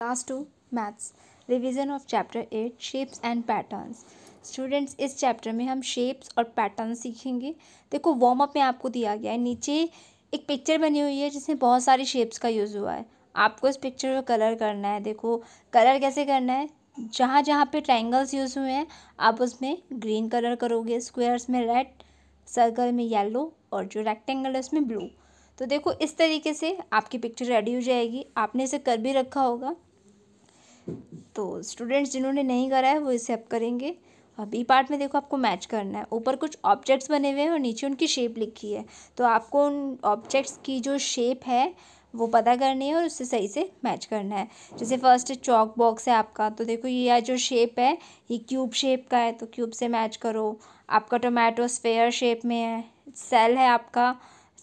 class two maths revision of chapter eight shapes and patterns students इस chapter में हम shapes और pattern सीखेंगे देखो वार्म अप में आपको दिया गया है नीचे एक पिक्चर बनी हुई है जिसमें बहुत सारे शेप्स का यूज़ हुआ है आपको इस पिक्चर को कलर करना है देखो कलर कैसे करना है जहाँ जहाँ पे ट्राइंगल्स यूज़ हुए हैं आप उसमें ग्रीन कलर करोगे स्क्वेयर्स में रेड सर्कल में येलो और जो रेक्टेंगल है उसमें ब्लू तो देखो इस तरीके से आपकी पिक्चर रेडी हो जाएगी आपने इसे कर भी रखा होगा तो स्टूडेंट्स जिन्होंने नहीं करा है वो इसे अब करेंगे और बी पार्ट में देखो आपको मैच करना है ऊपर कुछ ऑब्जेक्ट्स बने हुए हैं और नीचे उनकी शेप लिखी है तो आपको उन ऑब्जेक्ट्स की जो शेप है वो पता करनी है और उससे सही से मैच करना है जैसे फर्स्ट चॉक बॉक्स है आपका तो देखो ये जो शेप है ये क्यूब शेप का है तो क्यूब से मैच करो आपका टोमेटो स्फेयर शेप में है सेल है आपका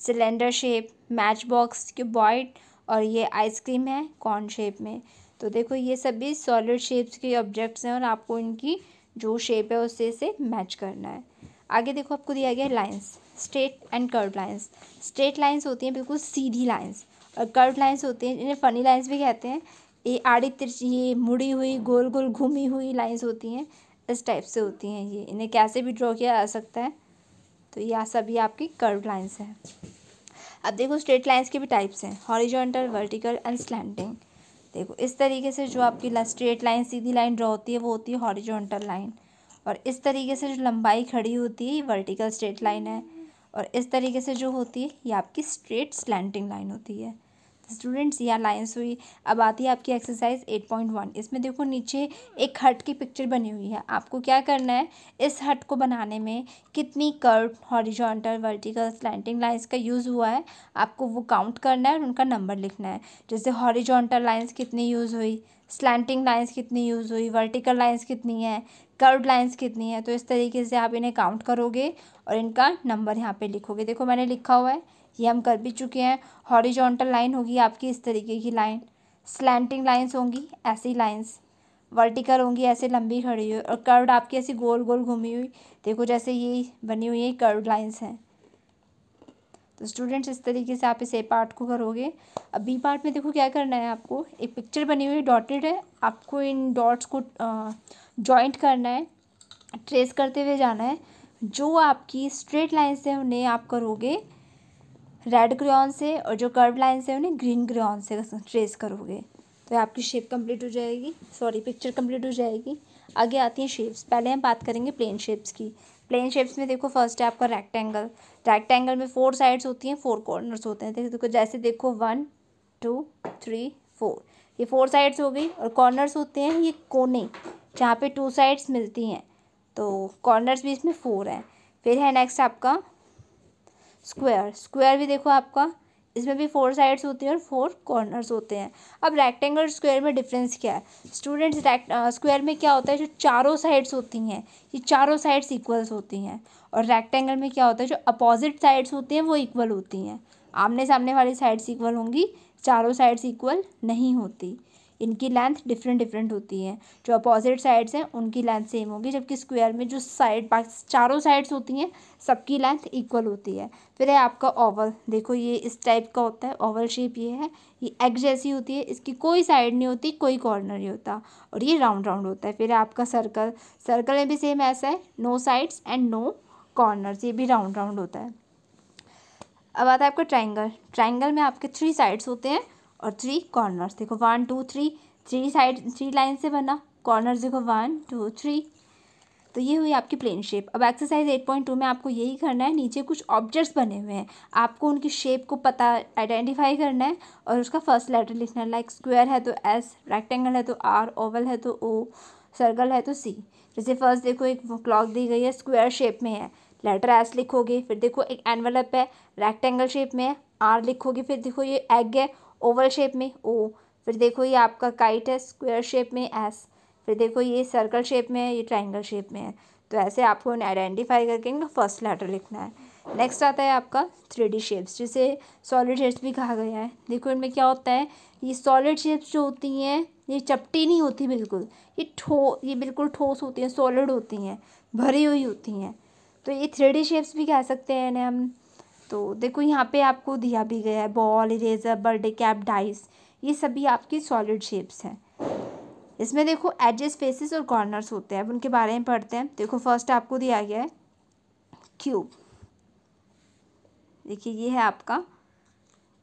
cylinder shape match box cuboid और ये आइसक्रीम है कॉर्न शेप में तो देखो ये सभी सॉलिड शेप्स के ऑब्जेक्ट्स हैं और आपको इनकी जो शेप है उससे इसे मैच करना है आगे देखो आपको दिया गया है lines straight and curve lines straight lines होती हैं बिल्कुल सीधी लाइन्स और कर्व लाइन्स होती हैं इन्हें फ़नी लाइन्स भी कहते हैं ये आड़ी तिरछी ये मुड़ी हुई गोल गोल घूमी हुई लाइन्स होती हैं इस टाइप से होती हैं ये इन्हें कैसे भी ड्रॉ किया जा सकता है तो यह सभी आपकी कर्व लाइन्स हैं अब देखो स्ट्रेट लाइन्स के भी टाइप्स हैं हॉरिजॉन्टल वर्टिकल एंड स्लैंडिंग देखो इस तरीके से जो आपकी स्ट्रेट लाइन सीधी लाइन ड्रॉ होती है वो होती है हॉरिजॉन्टल लाइन और इस तरीके से जो लंबाई खड़ी होती है ये वर्टिकल स्ट्रेट लाइन है और इस तरीके से जो होती है ये आपकी स्ट्रेट स्लैंटिंग लाइन होती है स्टूडेंट्स यह लाइन्स हुई अब आती है आपकी एक्सरसाइज एट पॉइंट वन इसमें देखो नीचे एक हट की पिक्चर बनी हुई है आपको क्या करना है इस हट को बनाने में कितनी curve horizontal vertical slanting lines का यूज़ हुआ है आपको वो काउंट करना है और उनका नंबर लिखना है जैसे हॉरिजॉन्टल लाइन्स कितनी यूज़ हुई स्लैंटिंग लाइन्स कितनी यूज़ हुई वर्टिकल लाइन्स कितनी है कर्व लाइन्स कितनी है तो इस तरीके से आप इन्हें काउंट करोगे और इनका नंबर यहाँ पर लिखोगे देखो मैंने लिखा हुआ है ये हम कर भी चुके हैं हॉरिजॉन्टल लाइन होगी आपकी इस तरीके की लाइन स्लैंटिंग लाइंस होंगी ऐसी लाइंस वर्टिकल होंगी ऐसे लंबी खड़ी हुई और कर्व आपकी ऐसी गोल गोल घूमी हुई देखो जैसे ये बनी हुई है कर्व लाइंस हैं तो स्टूडेंट्स इस तरीके से आप इस ए पार्ट को करोगे अब बी पार्ट में देखो क्या करना है आपको एक पिक्चर बनी हुई डॉटेड है आपको इन डॉट्स को जॉइंट करना है ट्रेस करते हुए जाना है जो आपकी स्ट्रेट लाइन्स हैं उन्हें आप करोगे रेड क्रियॉन से और जो कर्व लाइन्स है उन्हें ग्रीन क्रियॉन से ट्रेस करोगे तो आपकी शेप कंप्लीट हो जाएगी सॉरी पिक्चर कंप्लीट हो जाएगी आगे आती हैं शेप्स पहले हम बात करेंगे प्लेन शेप्स की प्लेन शेप्स में देखो फर्स्ट है आपका रेक्टेंगल रेक्टेंगल में फोर साइड्स होती हैं फोर कॉर्नर्स होते हैं देखो जैसे देखो वन टू थ्री फोर ये फोर साइड्स हो गई और कॉर्नर्स होते हैं ये कोने जहाँ पे टू साइड्स मिलती हैं तो कॉर्नर्स भी इसमें फोर हैं फिर है नेक्स्ट आपका स्क्वायर स्क्वायर भी देखो आपका इसमें भी फोर साइड्स होती हैं और फोर कॉर्नर्स होते हैं अब रेक्टेंगल स्क्वायर में डिफरेंस क्या है स्टूडेंट्स स्क्वायर में क्या होता है जो चारों साइड्स होती हैं ये चारों साइड्स इक्वल्स होती हैं और रेक्टेंगल में क्या होता है जो अपोजिट साइड्स होती हैं वो इक्वल होती हैं आमने सामने वाली साइड्स इक्वल होंगी चारों साइड्स इक्वल नहीं होती इनकी लेंथ डिफरेंट डिफरेंट होती है जो अपोजिट साइड्स हैं उनकी लेंथ सेम होगी जबकि स्क्वायर में जो साइड चारों साइड्स होती हैं सबकी लेंथ इक्वल होती है फिर है आपका ओवल देखो ये इस टाइप का होता है ओवल शेप ये है ये एग जैसी होती है इसकी कोई साइड नहीं होती कोई कॉर्नर नहीं होता और ये राउंड राउंड होता है फिर है आपका सर्कल सर्कल में भी सेम ऐसा है no sides and no corner ये भी राउंड राउंड होता है अब आता है आपका ट्राइंगल ट्राइंगल में आपके थ्री साइड्स होते हैं और थ्री कॉर्नर्स देखो one two three three side three line से बना कॉर्नर्स देखो वन टू थ्री तो ये हुई आपकी प्लेन शेप अब एक्सरसाइज एट पॉइंट टू में आपको यही करना है नीचे कुछ ऑब्जेक्ट्स बने हुए हैं आपको उनकी शेप को पता आइडेंटिफाई करना है और उसका फर्स्ट लेटर लिखना है लाइक स्क्वायर है तो एस रेक्टेंगल है तो आर ओवल है तो ओ सर्कल है तो सी जैसे फर्स्ट देखो एक क्लॉक दी गई है स्क्वायर शेप में है लेटर एस लिखोगे फिर देखो एक एनवलप है रेक्टेंगल शेप में है आर लिखोगे फिर देखो ये एग है ओवल शेप में ओ फिर देखो ये आपका काइट है स्क्वायर शेप में एस फिर देखो ये सर्कल शेप में है ये ट्राइंगल शेप में है तो ऐसे आपको उन्हें आइडेंटिफाई करके इनका फर्स्ट लेटर लिखना है नेक्स्ट आता है आपका थ्री डी शेप्स जिसे सॉलिड शेप्स भी कहा गया है देखो इनमें क्या होता है ये सॉलिड शेप्स जो होती हैं ये चपटी नहीं होती बिल्कुल ये ठो ये बिल्कुल ठोस होती हैं सॉलिड होती हैं भरी हुई होती हैं तो ये थ्री डी शेप्स भी कह सकते हैं इन्हें हम तो देखो यहाँ पे आपको दिया भी गया है ball eraser birthday cap dice ये सभी आपकी सॉलिड शेप्स हैं इसमें देखो एजेस फेसेस और कॉर्नर्स होते हैं अब उनके बारे में पढ़ते हैं देखो फर्स्ट आपको दिया गया है क्यूब देखिए ये है आपका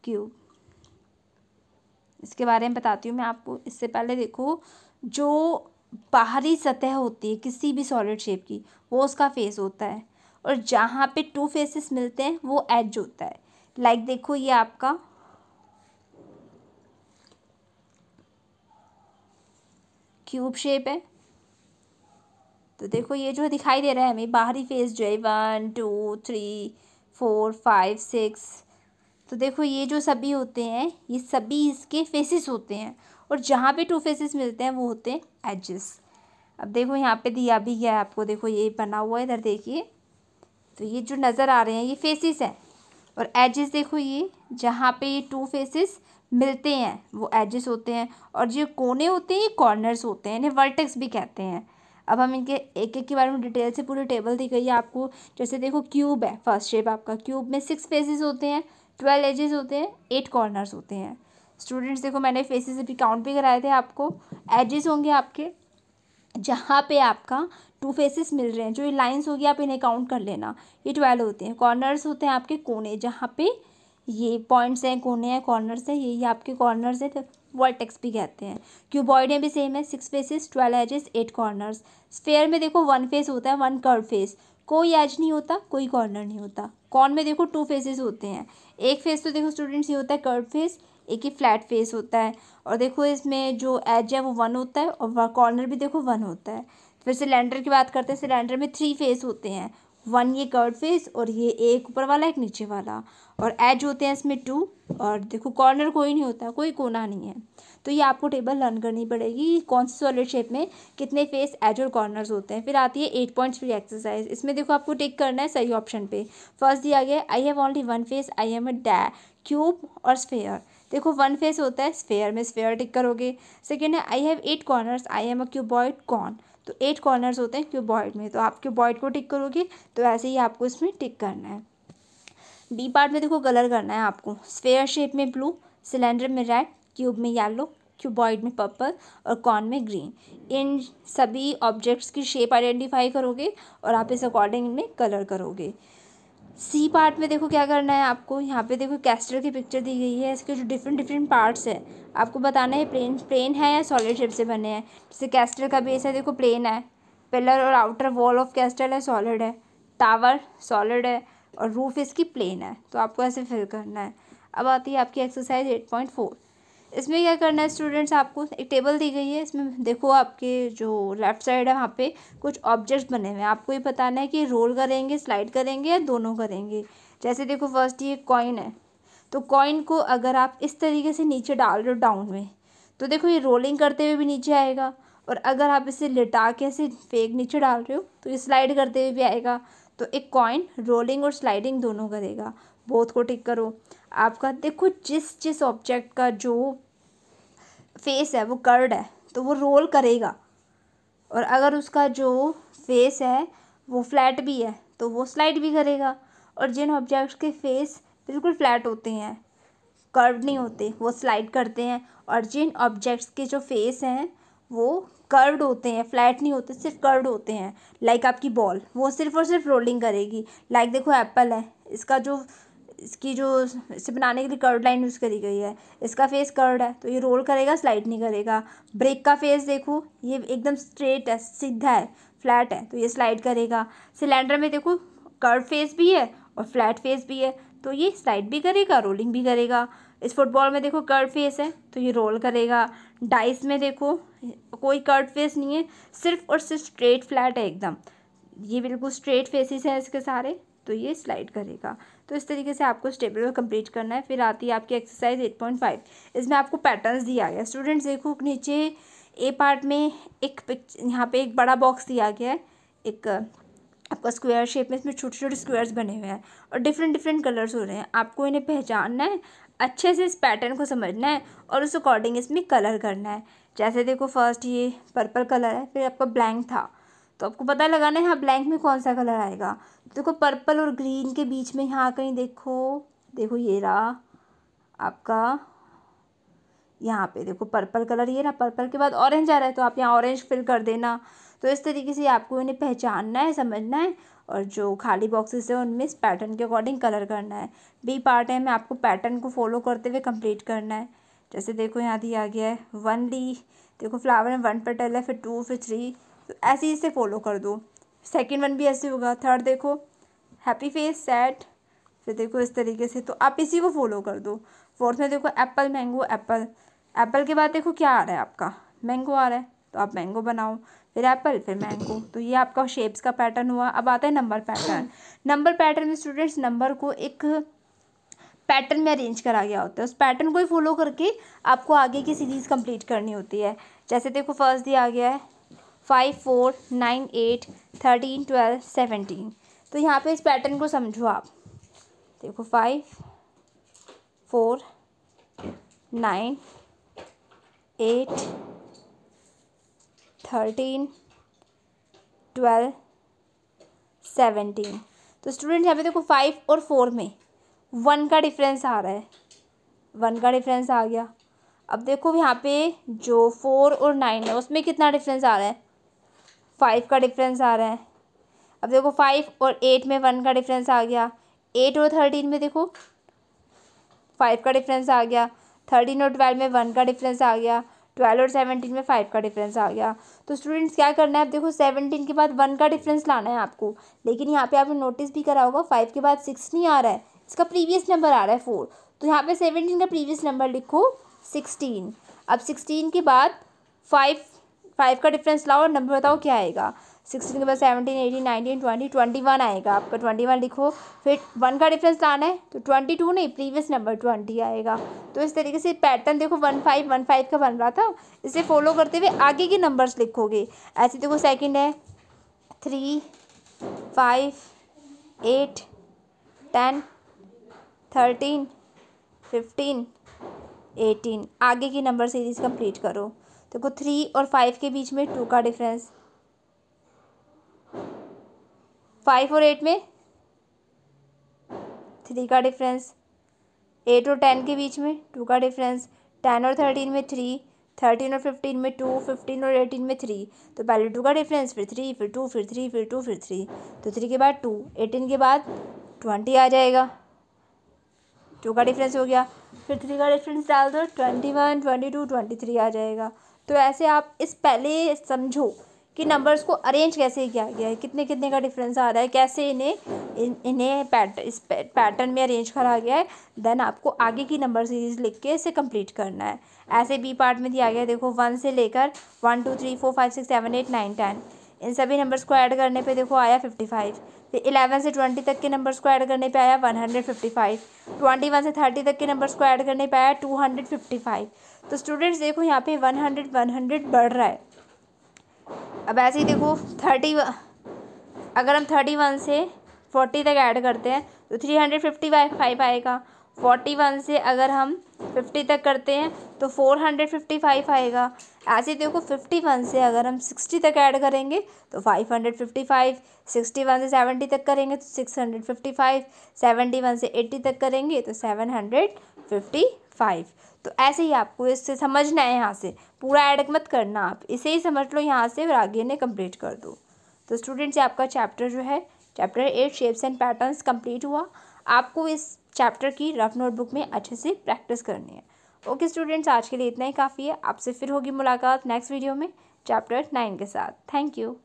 क्यूब इसके बारे में बताती हूँ मैं आपको इससे पहले देखो जो बाहरी सतह होती है किसी भी सॉलिड शेप की वो उसका फेस होता है और जहाँ पे टू फेसेस मिलते हैं वो एज होता है लाइक like देखो ये आपका क्यूब शेप है तो देखो ये जो दिखाई दे रहा है हमें बाहरी फेस जो है one two three four five six तो देखो ये जो सभी होते हैं ये सभी इसके फेसेस होते हैं और जहाँ पे टू फेसेस मिलते हैं वो होते हैं एजेस अब देखो यहाँ पे दिया भी गया है आपको देखो ये बना हुआ है इधर देखिए तो ये जो नज़र आ रहे हैं ये फेसिस हैं और एजेस देखो ये जहाँ पे ये टू फेसेस मिलते हैं वो एजेस होते हैं और जो कोने होते हैं ये कॉर्नर्स होते हैं इन्हें वर्टेक्स भी कहते हैं अब हम इनके एक एक के बारे में डिटेल से पूरी टेबल दी गई है आपको जैसे देखो क्यूब है फर्स्ट शेप आपका क्यूब में सिक्स फेसेस होते हैं ट्वेल्व एजेस होते हैं एट कॉर्नर्स होते हैं स्टूडेंट्स देखो मैंने फेसेस अभी काउंट भी कराए थे आपको एजेस होंगे आपके जहाँ पे आपका टू फेसेस मिल रहे हैं जो ये लाइंस होगी आप इन्हें काउंट कर लेना ये ट्वेल्व होते हैं कॉर्नर्स होते हैं आपके कोने जहाँ पे ये पॉइंट्स हैं कोने हैं कॉर्नर्स हैं ये ये आपके कॉर्नर्स हैं वर्टेक्स भी कहते हैं क्यों बॉयडे भी सेम है six faces twelve edges eight corners sphere में देखो वन फेस होता है वन कर्व फेस कोई एज नहीं होता कोई कॉर्नर नहीं होता कॉन में देखो टू फेसेस होते हैं एक फेस तो देखो स्टूडेंट्स ये होता है कर्व फेस एक ही फ्लैट फेस होता है और देखो इसमें जो एज है वो वन होता है और कॉर्नर भी देखो वन होता है फिर सिलेंडर की बात करते हैं सिलेंडर में थ्री फेस होते हैं वन ये कर्ड फेस और ये एक ऊपर वाला एक नीचे वाला और एज होते हैं इसमें टू और देखो कॉर्नर कोई नहीं होता कोई कोना नहीं है तो ये आपको टेबल लर्न करनी पड़ेगी कौन से सॉलिड शेप में कितने फेस एज और कॉर्नर्स होते हैं फिर आती है एट पॉइंट थ्री एक्सरसाइज इसमें देखो आपको टिक करना है सही ऑप्शन पे फर्स्ट दिया गया I have only one face I am a डै क्यूब और स्फेयर देखो वन फेस होता है स्फेयर में स्फेयर टिक करोगे सेकेंड है I have eight corners I am a cuboid कॉन तो एट कॉर्नर्स होते हैं क्यूबॉइड में तो आप क्यूबॉइड को टिक करोगे तो ऐसे ही आपको इसमें टिक करना है बी पार्ट में देखो कलर करना है आपको स्फेयर शेप में ब्लू सिलेंडर में रेड क्यूब में येलो क्यूबॉइड में पर्पल और कॉर्न में ग्रीन इन सभी ऑब्जेक्ट्स की शेप आइडेंटिफाई करोगे और आप इस अकॉर्डिंग में कलर करोगे सी पार्ट में देखो क्या करना है आपको यहाँ पे देखो कैस्टर की पिक्चर दी गई है इसके जो डिफरेंट डिफरेंट पार्ट्स है आपको बताना है प्लेन प्लेन है या सॉलिड शेप से बने हैं जैसे कैस्टर का बेस है देखो प्लेन है पिलर और आउटर वॉल ऑफ कैस्टर है सॉलिड है टावर सॉलिड है और रूफ इसकी प्लेन है तो आपको ऐसे फिल करना है अब आती है आपकी एक्सरसाइज एट पॉइंट फोर इसमें क्या करना है स्टूडेंट्स आपको एक टेबल दी गई है इसमें देखो आपके जो लेफ्ट साइड है वहाँ पे कुछ ऑब्जेक्ट्स बने हुए हैं आपको ये बताना है कि रोल करेंगे स्लाइड करेंगे या दोनों करेंगे जैसे देखो फर्स्ट ये कॉइन है तो कॉइन को अगर आप इस तरीके से नीचे डाल रहे हो डाउन में तो देखो ये रोलिंग करते हुए भी नीचे आएगा और अगर आप इसे लिटा के ऐसे फेंक नीचे डाल रहे हो तो ये स्लाइड करते हुए भी आएगा तो एक कॉइन रोलिंग और स्लाइडिंग दोनों करेगा बोथ को टिक करो आपका देखो जिस जिस ऑब्जेक्ट का जो फेस है वो कर्ड है तो वो रोल करेगा और अगर उसका जो फेस है वो फ्लैट भी है तो वो स्लाइड भी करेगा और जिन ऑब्जेक्ट्स के फेस बिल्कुल फ्लैट होते हैं कर्व नहीं होते वो स्लाइड करते हैं और जिन ऑब्जेक्ट्स के जो फेस हैं वो कर्व्ड होते हैं फ्लैट नहीं होते सिर्फ कर्व्ड होते हैं लाइक आपकी बॉल वो सिर्फ और सिर्फ रोलिंग करेगी लाइक देखो एप्पल है इसका जो इसकी जो इसे बनाने के लिए कर्ड लाइन यूज़ करी गई है इसका फेस कर्ड है तो ये रोल करेगा स्लाइड नहीं करेगा ब्रेक का फेस देखो ये एकदम स्ट्रेट है सीधा है फ्लैट है तो ये स्लाइड करेगा सिलेंडर में देखो कर्व फेस भी है और फ्लैट फेस भी है तो ये स्लाइड भी करेगा रोलिंग भी करेगा इस फुटबॉल में देखो कर्ड फेस है तो ये रोल करेगा डाइस में देखो कोई कर्ड फेस नहीं है सिर्फ और सिर्फ स्ट्रेट फ्लैट है एकदम ये बिल्कुल स्ट्रेट फेसेस हैं इसके सारे तो ये स्लाइड करेगा तो इस तरीके से आपको स्टेबल कंप्लीट करना है फिर आती है आपकी एक्सरसाइज एट पॉइंट फाइव इसमें आपको पैटर्न्स दिया गया स्टूडेंट्स देखो नीचे ए पार्ट में एक पिक यहाँ पे एक बड़ा बॉक्स दिया गया है एक आपका स्क्वायर शेप में इसमें छोटे छोटे स्क्वायर्स बने हुए हैं और डिफरेंट डिफरेंट कलर्स हो रहे हैं आपको इन्हें पहचानना है अच्छे से इस पैटर्न को समझना है और उस अकॉर्डिंग इसमें कलर करना है जैसे देखो फर्स्ट ये पर्पल कलर है फिर आपका ब्लैंक था तो आपको पता लगाना है यहाँ ब्लैंक में कौन सा कलर आएगा तो देखो पर्पल और ग्रीन के बीच में यहाँ कहीं देखो देखो ये रहा आपका यहाँ पे देखो पर्पल कलर ये रहा पर्पल के बाद ऑरेंज आ रहा है तो आप यहाँ ऑरेंज फिल कर देना तो इस तरीके से आपको इन्हें पहचानना है समझना है और जो खाली बॉक्सेस है उनमें इस पैटर्न के अकॉर्डिंग कलर करना है बी पार्ट है में आपको पैटर्न को फॉलो करते हुए कंप्लीट करना है जैसे देखो यहाँ दिया गया है वन ली देखो फ्लावर में वन पेटल है फिर टू फिर थ्री तो ऐसे ही इसे फॉलो कर दो सेकेंड वन भी ऐसे होगा थर्ड देखो हैप्पी फेस सेट फिर देखो इस तरीके से तो आप इसी को फॉलो कर दो फोर्थ में देखो एप्पल मैंगो एप्पल एप्पल के बाद देखो क्या आ रहा है आपका मैंगो आ रहा है तो आप मैंगो बनाओ फिर एप्पल फिर मैंगो तो ये आपका शेप्स का पैटर्न हुआ अब आता है नंबर पैटर्न नंबर पैटर्न में स्टूडेंट्स नंबर को एक पैटर्न में अरेंज करा गया होता है उस पैटर्न को ही फॉलो करके आपको आगे की सीरीज़ कंप्लीट करनी होती है जैसे देखो फर्स्ट दिया गया है five four nine eight thirteen twelve seventeen तो यहाँ पे इस पैटर्न को समझो आप देखो five four nine eight thirteen twelve seventeen तो स्टूडेंट यहाँ पे देखो फाइव और फोर में वन का डिफरेंस आ रहा है वन का डिफरेंस आ गया अब देखो यहाँ पे जो फोर और नाइन है उसमें कितना डिफरेंस आ रहा है फाइव का डिफरेंस आ रहा है अब देखो फाइव और एट में वन का डिफरेंस आ गया एट और थर्टीन में देखो फाइव का डिफरेंस आ गया थर्टीन और ट्वेल्व में वन का डिफरेंस आ गया ट्वेल्व और सेवनटीन में फाइव का डिफरेंस आ गया तो स्टूडेंट्स क्या करना है आप देखो सेवनटीन के बाद वन का डिफरेंस लाना है आपको लेकिन यहाँ पे आपने नोटिस भी करा होगा फाइव के बाद सिक्स नहीं आ रहा है इसका प्रीवियस नंबर आ रहा है फोर तो यहाँ पे सेवनटीन का प्रीवियस नंबर लिखो सिक्सटीन अब सिक्सटीन के बाद फाइव फाइव का डिफरेंस लाओ और नंबर बताओ क्या आएगा सिक्सटीन के बाद seventeen eighteen nineteen twenty twenty one आएगा आपका ट्वेंटी वन लिखो फिर वन का डिफरेंस लाना है तो ट्वेंटी टू नहीं प्रीवियस नंबर ट्वेंटी आएगा तो इस तरीके से पैटर्न देखो वन फाइव वन फाइव का बन रहा था इसे फॉलो करते हुए आगे के नंबर्स लिखोगे ऐसे देखो सेकेंड है three five eight ten thirteen fifteen eighteen आगे की नंबर सीरीज़ कंप्लीट करो देखो थ्री और फाइव के बीच में टू का डिफरेंस फाइव और एट में थ्री का डिफरेंस एट और टेन के बीच में टू का डिफरेंस टेन और थर्टीन में थ्री थर्टीन और फिफ्टीन में टू फिफ्टीन और एटीन में थ्री तो पहले टू का डिफरेंस फिर थ्री फिर टू फिर थ्री फिर टू फिर थ्री तो थ्री के बाद टू एटीन के बाद ट्वेंटी आ जाएगा टू का डिफरेंस हो गया फिर थ्री का डिफरेंस डाल दो twenty one twenty two twenty three आ जाएगा तो ऐसे आप इस पहले समझो कि नंबर्स को अरेंज कैसे किया गया है कितने कितने का डिफरेंस आ रहा है कैसे इन्हें इन, इन्हें पैट इस पैटर्न में अरेंज करा गया है देन आपको आगे की नंबर सीरीज लिख के इसे कंप्लीट करना है ऐसे बी पार्ट में दिया गया है देखो वन से लेकर one two three four five six seven eight nine ten इन सभी नंबर्स को ऐड करने पे देखो आया फिफ्टी फाइव फिर इलेवन से ट्वेंटी तक के नंबर्स को ऐड करने पे आया one hundred fifty five twenty one से थर्टी तक के नंबर्स को ऐड करने पे आया टू हंड्रेड फिफ्टी फाइव तो स्टूडेंट्स देखो यहाँ पे वन हंड्रेड वन हंड्रेड बढ़ रहा है अब ऐसे ही देखो थर्टी अगर हम थर्टी वन से फोर्टी तक ऐड करते हैं तो three hundred fifty by five आएगा फोर्टी वन से अगर हम फिफ्टी तक करते हैं तो फोर हंड्रेड फिफ्टी फाइव आएगा ऐसे देखो फिफ्टी वन से अगर हम सिक्सटी तक ऐड करेंगे तो five hundred fifty five sixty one से सेवेंटी तक करेंगे तो six hundred fifty five seventy one से एट्टी तक करेंगे तो सेवन हंड्रेड फिफ्टी फाइव तो ऐसे ही आपको इससे समझना है यहाँ से पूरा ऐड मत करना आप इसे ही समझ लो यहाँ से और आगे ने कम्प्लीट कर दो तो स्टूडेंट्स आपका चैप्टर जो है chapter eight shapes and patterns complete हुआ आपको इस चैप्टर की रफ नोटबुक में अच्छे से प्रैक्टिस करनी है ओके स्टूडेंट्स आज के लिए इतना ही काफ़ी है आपसे फिर होगी मुलाकात नेक्स्ट वीडियो में चैप्टर नाइन के साथ थैंक यू